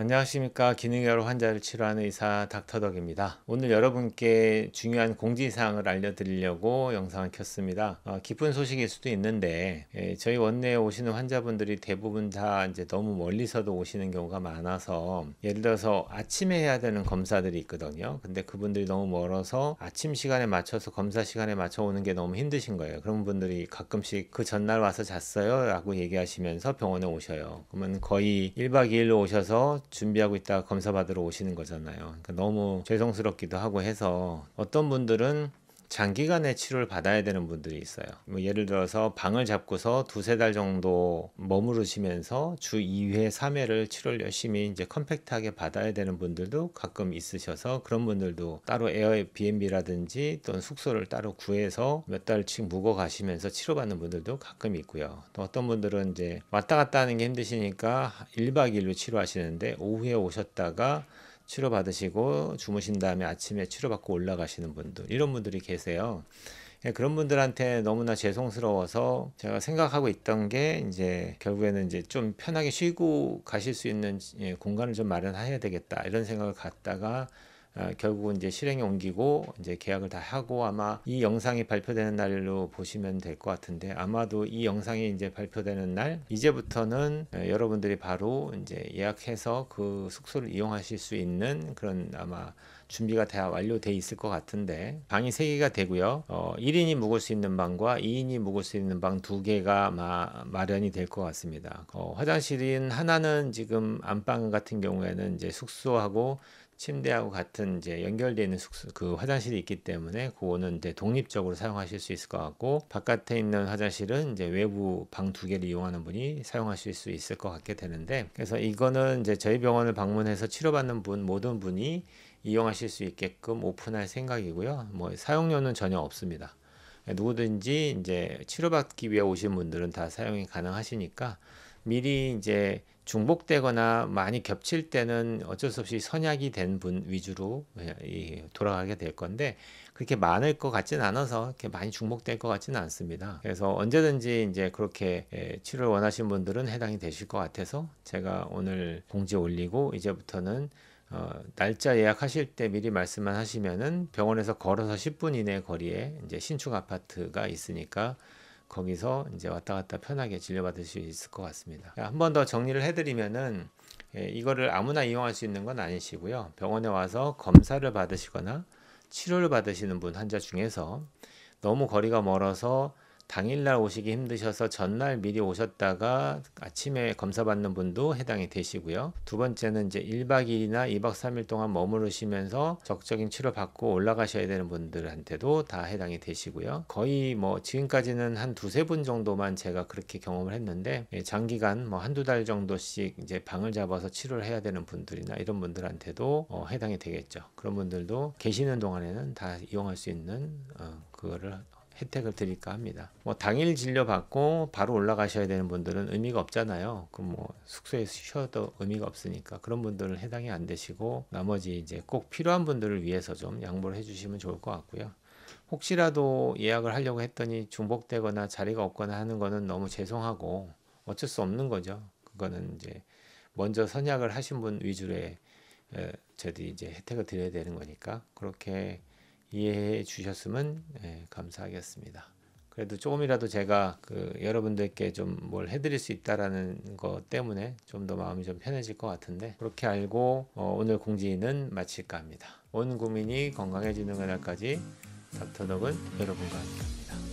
안녕하십니까 기능결 환자를 치료하는 의사 닥터덕입니다. 오늘 여러분께 중요한 공지사항을 알려드리려고 영상을 켰습니다. 어, 기쁜 소식일 수도 있는데 예, 저희 원내에 오시는 환자분들이 대부분 다 이제 너무 멀리서도 오시는 경우가 많아서 예를 들어서 아침에 해야 되는 검사들이 있거든요. 근데 그분들이 너무 멀어서 아침 시간에 맞춰서 검사 시간에 맞춰 오는 게 너무 힘드신 거예요. 그런 분들이 가끔씩 그 전날 와서 잤어요 라고 얘기하시면서 병원에 오셔요. 그러면 거의 1박 2일로 오셔서 준비하고 있다가 검사 받으러 오시는 거잖아요. 그러니까 너무 죄송스럽기도 하고 해서 어떤 분들은 장기간의 치료를 받아야 되는 분들이 있어요. 뭐 예를 들어서 방을 잡고서 두세 달 정도 머무르시면서 주 2회, 3회를 치료를 열심히 이제 컴팩트하게 받아야 되는 분들도 가끔 있으셔서 그런 분들도 따로 에어비앤비라든지 또는 숙소를 따로 구해서 몇 달씩 묵어 가시면서 치료받는 분들도 가끔 있고요. 또 어떤 분들은 이제 왔다 갔다 하는 게 힘드시니까 1박 2일로 치료하시는데 오후에 오셨다가 치료받으시고 주무신 다음에 아침에 치료받고 올라가시는 분들 이런 분들이 계세요. 예, 그런 분들한테 너무나 죄송스러워서 제가 생각하고 있던 게 이제 결국에는 이제 좀 편하게 쉬고 가실 수 있는 예, 공간을 좀 마련해야 되겠다 이런 생각을 갖다가 아, 결국은 이제 실행에 옮기고 이제 계약을 다 하고 아마 이 영상이 발표되는 날로 보시면 될 것 같은데 아마도 이 영상이 이제 발표되는 날 이제부터는 아, 여러분들이 바로 이제 예약해서 그 숙소를 이용하실 수 있는 그런 아마 준비가 다 완료돼 있을 것 같은데 방이 3개가 되고요. 어, 1인이 묵을 수 있는 방과 2인이 묵을 수 있는 방 2개가 마, 마련이 될 것 같습니다. 어, 화장실인 하나는 지금 안방 같은 경우에는 이제 숙소하고 침대하고 같은 이제 연결되어 있는 숙소 그 화장실이 있기 때문에 그거는 이제 독립적으로 사용하실 수 있을 것 같고 바깥에 있는 화장실은 이제 외부 방 두 개를 이용하는 분이 사용하실 수 있을 것 같게 되는데 그래서 이거는 이제 저희 병원을 방문해서 치료받는 분 모든 분이 이용하실 수 있게끔 오픈할 생각이고요. 뭐 사용료는 전혀 없습니다. 누구든지 이제 치료받기 위해 오신 분들은 다 사용이 가능하시니까 미리 이제 중복되거나 많이 겹칠 때는 어쩔 수 없이 선약이 된 분 위주로 예, 돌아가게 될 건데 그렇게 많을 것 같진 않아서 이렇게 많이 중복될 것 같지는 않습니다. 그래서 언제든지 이제 그렇게 예, 치료를 원하신 분들은 해당이 되실 것 같아서 제가 오늘 공지 올리고 이제부터는 어, 날짜 예약하실 때 미리 말씀만 하시면은 병원에서 걸어서 10분 이내 거리에 이제 신축 아파트가 있으니까 거기서 이제 왔다 갔다 편하게 진료받을 수 있을 것 같습니다. 한 번 더 정리를 해드리면은 예, 이거를 아무나 이용할 수 있는 건 아니시고요. 병원에 와서 검사를 받으시거나 치료를 받으시는 분 환자 중에서 너무 거리가 멀어서 당일날 오시기 힘드셔서 전날 미리 오셨다가 아침에 검사받는 분도 해당이 되시고요. 두 번째는 이제 1박 2일이나 2박 3일 동안 머무르시면서 적적인 치료 받고 올라가셔야 되는 분들한테도 다 해당이 되시고요. 거의 뭐 지금까지는 한 두세 분 정도만 제가 그렇게 경험을 했는데 예, 장기간 뭐 한두 달 정도씩 이제 방을 잡아서 치료를 해야 되는 분들이나 이런 분들한테도 어 해당이 되겠죠. 그런 분들도 계시는 동안에는 다 이용할 수 있는 어 그거를 혜택을 드릴까 합니다. 뭐 당일 진료 받고 바로 올라가셔야 되는 분들은 의미가 없잖아요. 그럼 뭐 숙소에 쉬어도 의미가 없으니까 그런 분들은 해당이 안 되시고 나머지 이제 꼭 필요한 분들을 위해서 좀 양보를 해주시면 좋을 것 같고요. 혹시라도 예약을 하려고 했더니 중복되거나 자리가 없거나 하는 거는 너무 죄송하고 어쩔 수 없는 거죠. 그거는 이제 먼저 선약을 하신 분위주로 저도 이제 혜택을 드려야 되는 거니까 그렇게 이해해 주셨으면 예, 감사하겠습니다. 그래도 조금이라도 제가 그 여러분들께 좀 뭘 해드릴 수 있다라는 것 때문에 좀 더 마음이 좀 편해질 것 같은데 그렇게 알고 어, 오늘 공지는 마칠까 합니다. 온 국민이 건강해지는 날까지 닥터덕은 여러분과 함께합니다.